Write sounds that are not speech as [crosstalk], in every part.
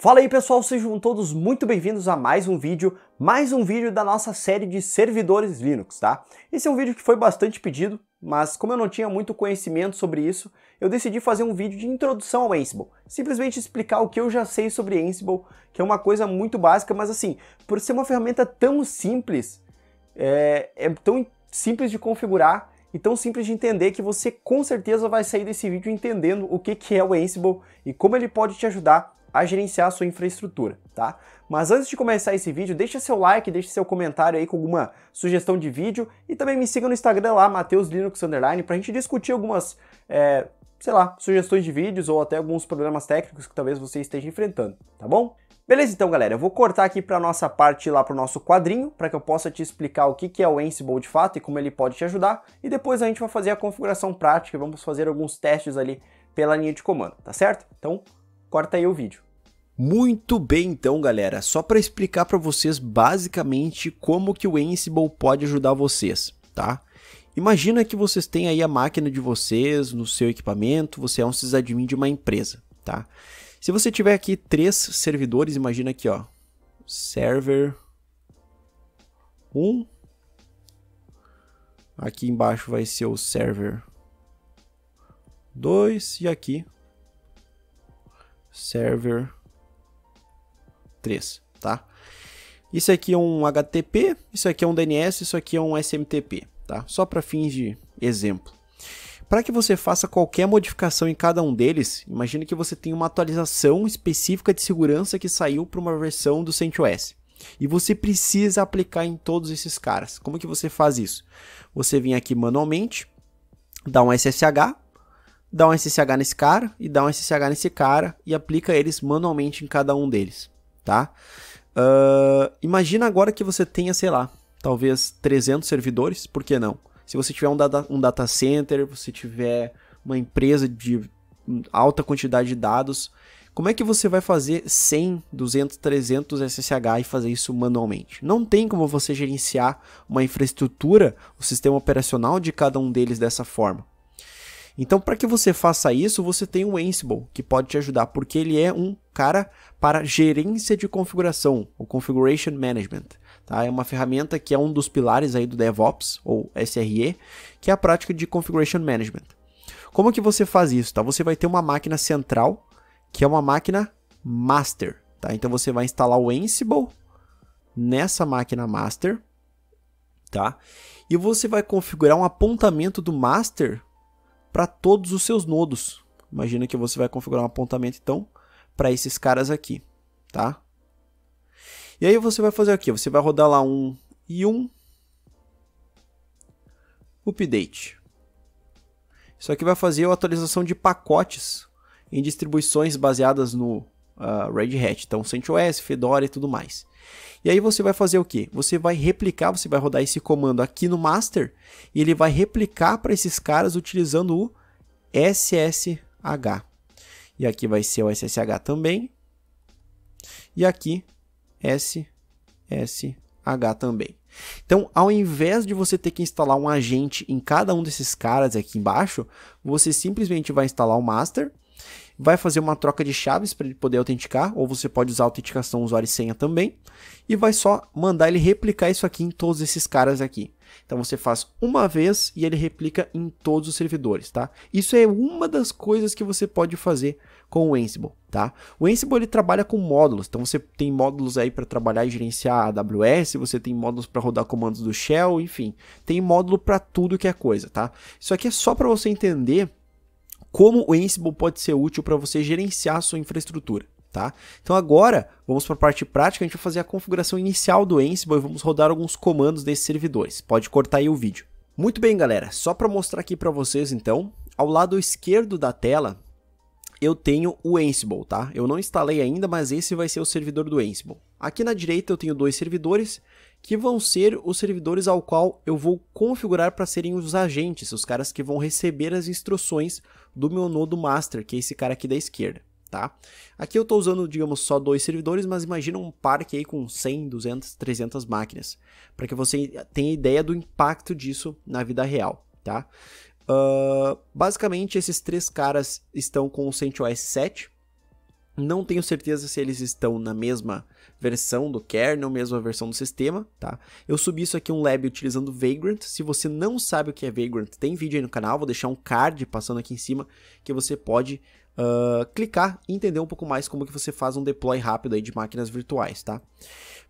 Fala aí pessoal, sejam todos muito bem-vindos a mais um vídeo, mais um vídeo da nossa série de servidores Linux, tá? Esse é um vídeo que foi bastante pedido, mas como eu não tinha muito conhecimento sobre isso, eu decidi fazer um vídeo de introdução ao Ansible, simplesmente explicar o que eu já sei sobre Ansible, que é uma coisa muito básica, mas assim, por ser uma ferramenta tão simples, é, é tão simples de configurar, e tão simples de entender que você com certeza vai sair desse vídeo entendendo o que, que é o Ansible e como ele pode te ajudar a gerenciar a sua infraestrutura, tá? Mas antes de começar esse vídeo, deixa seu like, deixa seu comentário aí com alguma sugestão de vídeo e também me siga no Instagram lá, MateusLinux Underline, pra gente discutir algumas, é, sei lá, sugestões de vídeos ou até alguns problemas técnicos que talvez você esteja enfrentando, tá bom? Beleza, então, galera, eu vou cortar aqui para nossa parte lá para o nosso quadrinho, para que eu possa te explicar o que, que é o Ansible de fato e como ele pode te ajudar, e depois a gente vai fazer a configuração prática, vamos fazer alguns testes ali pela linha de comando, tá certo? Então, Corta aí o vídeo. Muito bem, então, galera. Só para explicar para vocês basicamente como que o Ansible pode ajudar vocês, tá? Imagina que vocês têm aí a máquina de vocês no seu equipamento, você é um sysadmin de uma empresa, tá? Se você tiver aqui três servidores, imagina aqui, ó, server 1, um. aqui embaixo vai ser o server 2 e aqui server 3, tá? Isso aqui é um HTTP, isso aqui é um DNS, isso aqui é um SMTP, tá? Só para fins de exemplo. Para que você faça qualquer modificação em cada um deles, imagine que você tem uma atualização específica de segurança que saiu para uma versão do CentOS. E você precisa aplicar em todos esses caras. Como que você faz isso? Você vem aqui manualmente, dá um SSH, dá um SSH nesse cara e dá um SSH nesse cara e aplica eles manualmente em cada um deles, tá? Uh, imagina agora que você tenha, sei lá, talvez 300 servidores, por que não? Se você tiver um data, um data center, você tiver uma empresa de alta quantidade de dados, como é que você vai fazer 100, 200, 300 SSH e fazer isso manualmente? Não tem como você gerenciar uma infraestrutura, o sistema operacional de cada um deles dessa forma. Então, para que você faça isso, você tem o Ansible, que pode te ajudar, porque ele é um cara para gerência de configuração, o Configuration Management. Tá? É uma ferramenta que é um dos pilares aí do DevOps, ou SRE, que é a prática de Configuration Management. Como que você faz isso? Tá? Você vai ter uma máquina central, que é uma máquina master. Tá? Então, você vai instalar o Ansible nessa máquina master, tá? E você vai configurar um apontamento do master para todos os seus nodos. Imagina que você vai configurar um apontamento então para esses caras aqui, tá? E aí você vai fazer aqui, você vai rodar lá um e um update. Isso aqui vai fazer a atualização de pacotes em distribuições baseadas no uh, Red Hat, então CentOS, Fedora e tudo mais. E aí você vai fazer o que? Você vai replicar, você vai rodar esse comando aqui no master e ele vai replicar para esses caras utilizando o SSH. E aqui vai ser o SSH também. E aqui SSH também. Então, ao invés de você ter que instalar um agente em cada um desses caras aqui embaixo, você simplesmente vai instalar o master vai fazer uma troca de chaves para ele poder autenticar, ou você pode usar autenticação usuário e senha também, e vai só mandar ele replicar isso aqui em todos esses caras aqui. Então você faz uma vez e ele replica em todos os servidores, tá? Isso é uma das coisas que você pode fazer com o Ansible, tá? O Ansible ele trabalha com módulos, então você tem módulos aí para trabalhar e gerenciar a AWS, você tem módulos para rodar comandos do Shell, enfim, tem módulo para tudo que é coisa, tá? Isso aqui é só para você entender como o Ansible pode ser útil para você gerenciar a sua infraestrutura. Tá? Então agora, vamos para a parte prática, a gente vai fazer a configuração inicial do Ansible e vamos rodar alguns comandos desses servidores. Pode cortar aí o vídeo. Muito bem, galera, só para mostrar aqui para vocês então, ao lado esquerdo da tela, eu tenho o Ansible, tá? Eu não instalei ainda, mas esse vai ser o servidor do Ansible. Aqui na direita eu tenho dois servidores, que vão ser os servidores ao qual eu vou configurar para serem os agentes, os caras que vão receber as instruções do meu nodo master, que é esse cara aqui da esquerda. Tá? Aqui eu estou usando, digamos, só dois servidores, mas imagina um parque aí com 100, 200, 300 máquinas, para que você tenha ideia do impacto disso na vida real. Tá? Uh, basicamente, esses três caras estão com o CentOS 7. Não tenho certeza se eles estão na mesma versão do kernel, mesma versão do sistema, tá? Eu subi isso aqui um lab utilizando Vagrant. Se você não sabe o que é Vagrant, tem vídeo aí no canal, vou deixar um card passando aqui em cima que você pode uh, clicar e entender um pouco mais como que você faz um deploy rápido aí de máquinas virtuais, tá?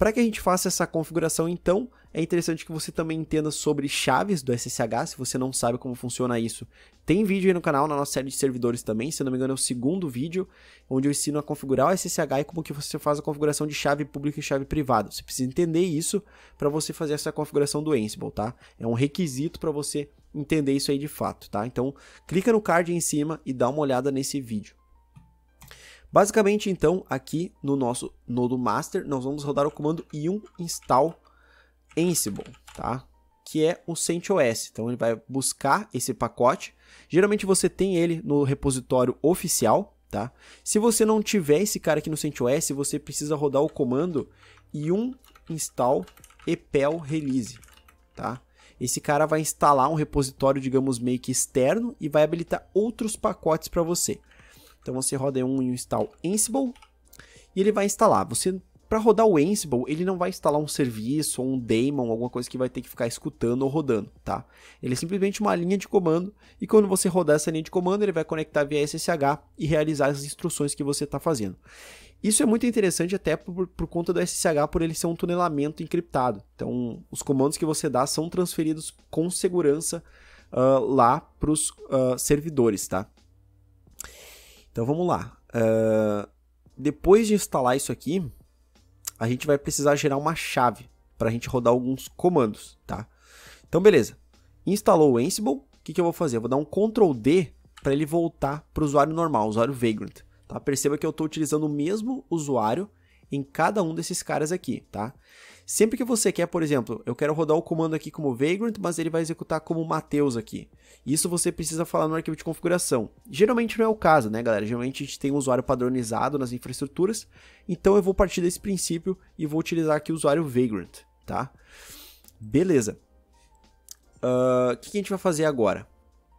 Para que a gente faça essa configuração, então, é interessante que você também entenda sobre chaves do SSH, se você não sabe como funciona isso. Tem vídeo aí no canal, na nossa série de servidores também, se não me engano é o segundo vídeo, onde eu ensino a configurar o SSH e como que você faz a configuração de chave pública e chave privada. Você precisa entender isso para você fazer essa configuração do Ansible, tá? É um requisito para você entender isso aí de fato, tá? Então, clica no card aí em cima e dá uma olhada nesse vídeo. Basicamente, então, aqui no nosso nodo master, nós vamos rodar o comando yum install ansible, tá? que é o CentOS. Então ele vai buscar esse pacote. Geralmente você tem ele no repositório oficial, tá? Se você não tiver esse cara aqui no CentOS, você precisa rodar o comando yum install epel release, tá? Esse cara vai instalar um repositório, digamos, meio que externo e vai habilitar outros pacotes para você. Então você roda um install Ansible e ele vai instalar. Você para rodar o Ansible, ele não vai instalar um serviço ou um daemon, alguma coisa que vai ter que ficar escutando ou rodando, tá? Ele é simplesmente uma linha de comando e quando você rodar essa linha de comando, ele vai conectar via SSH e realizar as instruções que você está fazendo. Isso é muito interessante até por, por, conta do SSH, por ele ser um tunelamento encriptado. Então, os comandos que você dá são transferidos com segurança uh, lá para os uh, ah, servidores, tá? Então vamos lá. Uh, depois de instalar isso aqui, a gente vai precisar gerar uma chave para a gente rodar alguns comandos, tá? Então beleza. Instalou o Ansible, o que, que eu vou fazer? Eu vou dar um Ctrl D para ele voltar para o usuário normal, usuário Vagrant. Tá? Perceba que eu estou utilizando o mesmo usuário em cada um desses caras aqui, tá? Sempre que você quer, por exemplo, eu quero rodar o comando aqui como Vagrant, mas ele vai executar como Mateus aqui. Isso você precisa falar no arquivo de configuração. Geralmente não é o caso, né, galera? Geralmente a gente tem um usuário padronizado nas infraestruturas, então eu vou partir desse princípio e vou utilizar aqui o usuário Vagrant, tá? Beleza. Ah, o uh, que, que a gente vai fazer agora?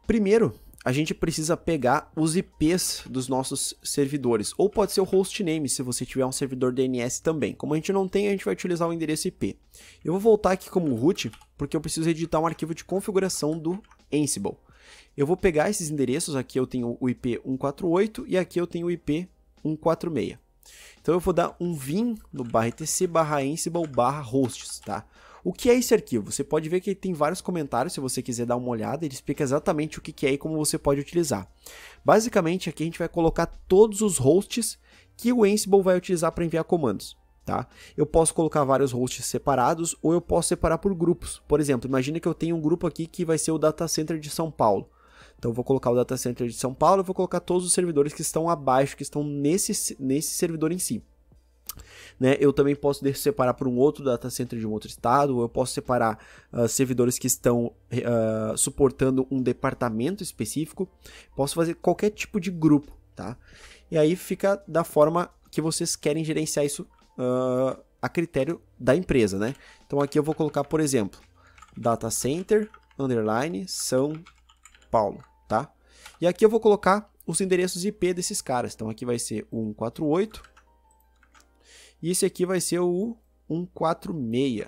Primeiro, a gente precisa pegar os IPs dos nossos servidores, ou pode ser o hostname se você tiver um servidor DNS também. Como a gente não tem, a gente vai utilizar o endereço IP. Eu vou voltar aqui como root, porque eu preciso editar um arquivo de configuração do Ansible. Eu vou pegar esses endereços, aqui eu tenho o IP 148 e aqui eu tenho o IP 146. Então eu vou dar um vim no barra etc barra ansible barra hosts, tá? O que é esse arquivo? Você pode ver que tem vários comentários, se você quiser dar uma olhada, ele explica exatamente o que é e como você pode utilizar. Basicamente, aqui a gente vai colocar todos os hosts que o Ansible vai utilizar para enviar comandos. Tá? Eu posso colocar vários hosts separados ou eu posso separar por grupos. Por exemplo, imagina que eu tenho um grupo aqui que vai ser o data center de São Paulo. Então vou colocar o data center de São Paulo, vou colocar todos os servidores que estão abaixo, que estão nesse, nesse servidor em si. Né, eu também posso separar para um outro data center de um outro estado, ou eu posso separar uh, servidores que estão uh, suportando um departamento específico. Posso fazer qualquer tipo de grupo, tá? E aí fica da forma que vocês querem gerenciar isso uh, a critério da empresa, né? Então aqui eu vou colocar, por exemplo, data center underline São Paulo, tá? E aqui eu vou colocar os endereços IP desses caras. Então aqui vai ser 148 e esse aqui vai ser o 146.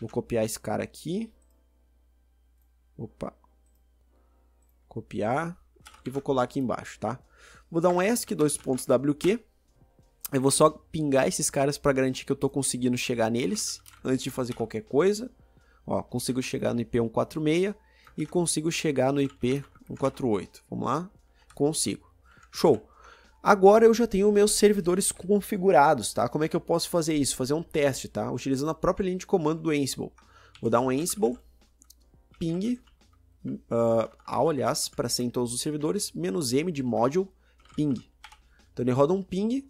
Vou copiar esse cara aqui. Opa. Copiar. E vou colar aqui embaixo, tá? Vou dar um ESC, dois pontos WQ. Eu vou só pingar esses caras para garantir que eu estou conseguindo chegar neles antes de fazer qualquer coisa. Ó, consigo chegar no IP 146 e consigo chegar no IP 148. Vamos lá? Consigo. Show. Agora eu já tenho meus servidores configurados, tá? Como é que eu posso fazer isso? Fazer um teste, tá? Utilizando a própria linha de comando do Ansible. Vou dar um Ansible ping uh, ao, aliás, para ser em todos os servidores, menos m de module ping. Então ele roda um ping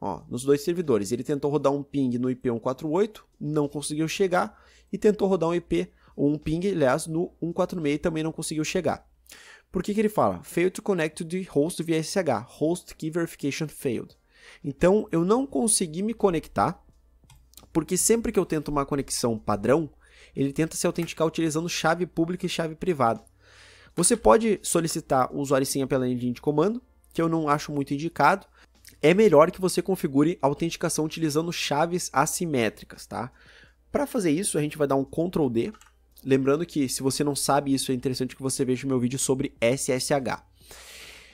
ó, nos dois servidores. Ele tentou rodar um ping no IP148, não conseguiu chegar, e tentou rodar um IP, um ping, aliás, no 146 também não conseguiu chegar. Por que, que ele fala? Failed to connect to the host via SSH. Host key verification failed. Então, eu não consegui me conectar, porque sempre que eu tento uma conexão padrão, ele tenta se autenticar utilizando chave pública e chave privada. Você pode solicitar o usuário e senha pela engine de comando, que eu não acho muito indicado. É melhor que você configure a autenticação utilizando chaves assimétricas, tá? Para fazer isso, a gente vai dar um Ctrl D Lembrando que, se você não sabe isso, é interessante que você veja o meu vídeo sobre SSH.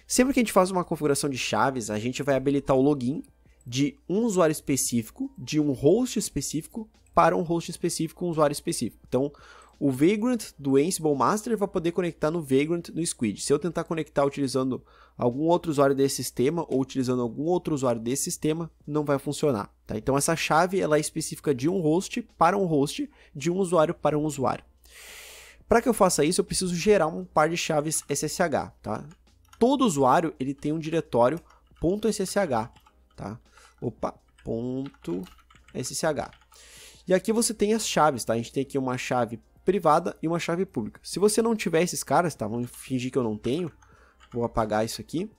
Sempre que a gente faz uma configuração de chaves, a gente vai habilitar o login de um usuário específico, de um host específico, para um host específico, um usuário específico. Então, o Vagrant do Ansible Master vai poder conectar no Vagrant no Squid. Se eu tentar conectar utilizando algum outro usuário desse sistema ou utilizando algum outro usuário desse sistema, não vai funcionar. Tá? Então essa chave ela é específica de um host para um host, de um usuário para um usuário. Para que eu faça isso, eu preciso gerar um par de chaves SSH, tá? Todo usuário, ele tem um diretório .ssh, tá? Opa, .ssh. E aqui você tem as chaves, tá? A gente tem aqui uma chave privada e uma chave pública. Se você não tiver esses caras, tá? Vamos fingir que eu não tenho. Vou apagar isso aqui.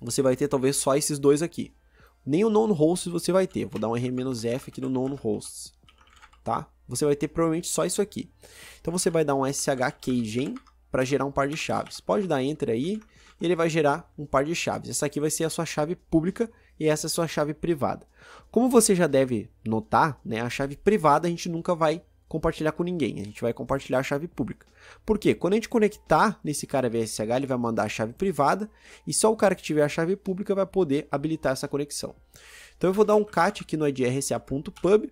Você vai ter talvez só esses dois aqui. Nem o non você vai ter. Vou dar um R-F aqui no non tá? Você vai ter provavelmente só isso aqui. Então você vai dar um shkgen para gerar um par de chaves. Pode dar enter aí e ele vai gerar um par de chaves. Essa aqui vai ser a sua chave pública e essa é a sua chave privada. Como você já deve notar, né, a chave privada a gente nunca vai compartilhar com ninguém, a gente vai compartilhar a chave pública. Por quê? Quando a gente conectar nesse cara VSH, ele vai mandar a chave privada e só o cara que tiver a chave pública vai poder habilitar essa conexão. Então eu vou dar um cat aqui no idrca.pub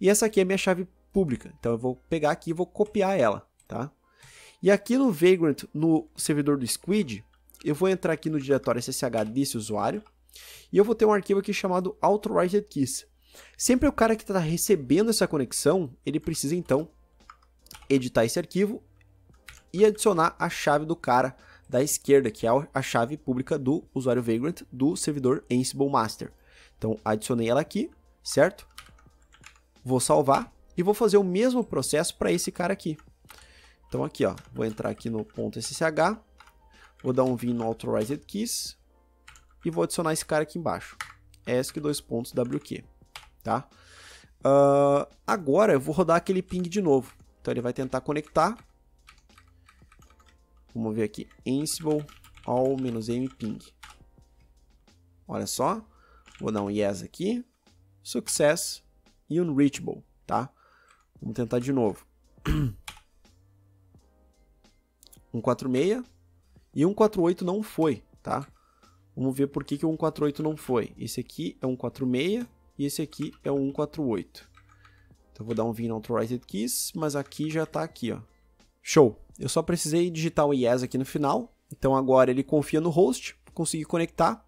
e essa aqui é a minha chave pública, então eu vou pegar aqui e vou copiar ela, tá? E aqui no Vagrant, no servidor do Squid, eu vou entrar aqui no diretório SSH desse usuário e eu vou ter um arquivo aqui chamado Authorized Keys. Sempre o cara que está recebendo essa conexão, ele precisa então editar esse arquivo e adicionar a chave do cara da esquerda, que é a chave pública do usuário Vagrant do servidor Ansible Master. Então, adicionei ela aqui, certo? Vou salvar e vou fazer o mesmo processo para esse cara aqui. Então aqui, ó, vou entrar aqui no ponto .ssh, vou dar um vim no authorized keys e vou adicionar esse cara aqui embaixo. ESC dois pontos WQ, tá? Uh, agora eu vou rodar aquele ping de novo. Então ele vai tentar conectar. Vamos ver aqui, ansible all-m ping. Olha só, vou dar um yes aqui, success, e unreachable, tá? Vamos tentar de novo. 146 [clears throat] e 148 não foi, tá? Vamos ver por que, que o 148 não foi. Esse aqui é 146 e esse aqui é 148. Então vou dar um na authorized keys, mas aqui já está aqui, ó. Show. Eu só precisei digitar o yes aqui no final. Então agora ele confia no host, consegui conectar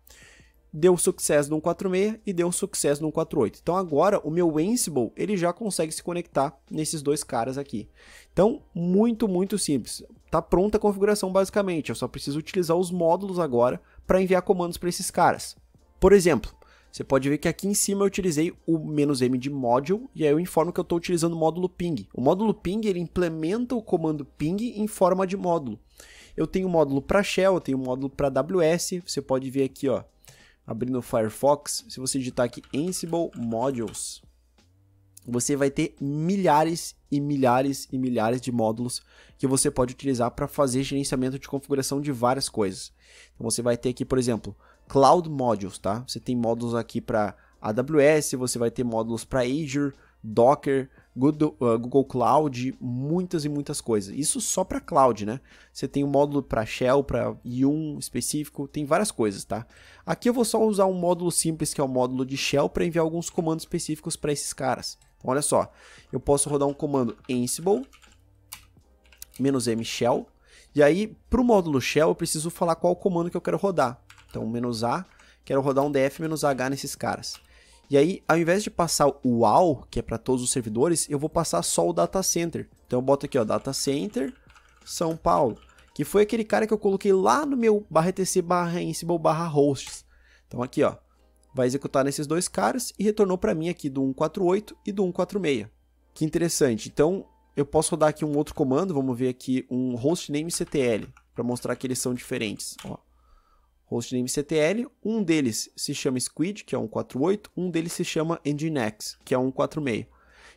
deu sucesso no 146 e deu sucesso no 148. Então agora o meu Ansible, ele já consegue se conectar nesses dois caras aqui. Então, muito, muito simples. Tá pronta a configuração basicamente, eu só preciso utilizar os módulos agora para enviar comandos para esses caras. Por exemplo, você pode ver que aqui em cima eu utilizei o "-m de module e aí eu informo que eu estou utilizando o módulo ping. O módulo ping ele implementa o comando ping em forma de módulo. Eu tenho módulo para shell, eu tenho módulo para WS, você pode ver aqui, ó, Abrindo o Firefox, se você digitar aqui Ansible Modules, você vai ter milhares e milhares e milhares de módulos que você pode utilizar para fazer gerenciamento de configuração de várias coisas. Então você vai ter aqui, por exemplo, Cloud Modules, tá? Você tem módulos aqui para AWS, você vai ter módulos para Azure, Docker, Google, uh, Google Cloud, muitas e muitas coisas. Isso só para cloud, né? Você tem um módulo para Shell, para Yum específico, tem várias coisas, tá? Aqui eu vou só usar um módulo simples que é o módulo de Shell para enviar alguns comandos específicos para esses caras. Então, olha só, eu posso rodar um comando ansible "-m shell", e aí para o módulo shell eu preciso falar qual comando que eu quero rodar. Então, "-a", quero rodar um df-h nesses caras. E aí, ao invés de passar o all, que é para todos os servidores, eu vou passar só o data center. Então eu boto aqui, ó, data center São Paulo, que foi aquele cara que eu coloquei lá no meu barra etc barra ansible barra hosts. Então aqui, ó, vai executar nesses dois caras e retornou para mim aqui do 148 e do 146. Que interessante. Então eu posso rodar aqui um outro comando, vamos ver aqui um hostname ctl para mostrar que eles são diferentes, ó hostname CTL. Um deles se chama Squid, que é 148, um deles se chama Nginx, que é 146.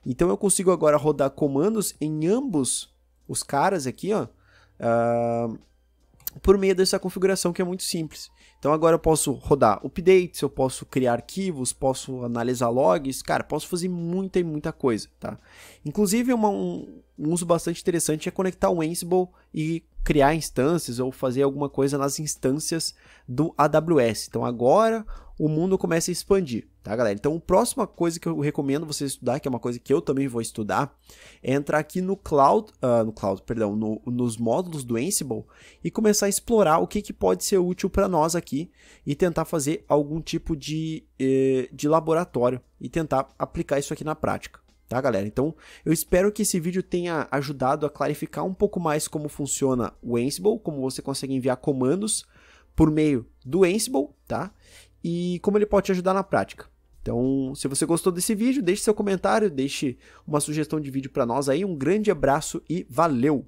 Então eu consigo agora rodar comandos em ambos os caras aqui, ó, uh, por meio dessa configuração que é muito simples. Então agora eu posso rodar updates, eu posso criar arquivos, posso analisar logs, cara, posso fazer muita e muita coisa, tá? Inclusive é uma, um, um uso bastante interessante é conectar o Ansible e criar instâncias ou fazer alguma coisa nas instâncias do AWS. Então agora o mundo começa a expandir, tá, galera? Então, a próxima coisa que eu recomendo você estudar, que é uma coisa que eu também vou estudar, é entrar aqui no cloud, uh, no cloud, perdão, no, nos módulos do Ansible e começar a explorar o que, que pode ser útil para nós aqui e tentar fazer algum tipo de, eh, de laboratório e tentar aplicar isso aqui na prática tá, galera? Então, eu espero que esse vídeo tenha ajudado a clarificar um pouco mais como funciona o Ansible, como você consegue enviar comandos por meio do Ansible, tá? E como ele pode te ajudar na prática. Então, se você gostou desse vídeo, deixe seu comentário, deixe uma sugestão de vídeo para nós aí. Um grande abraço e valeu!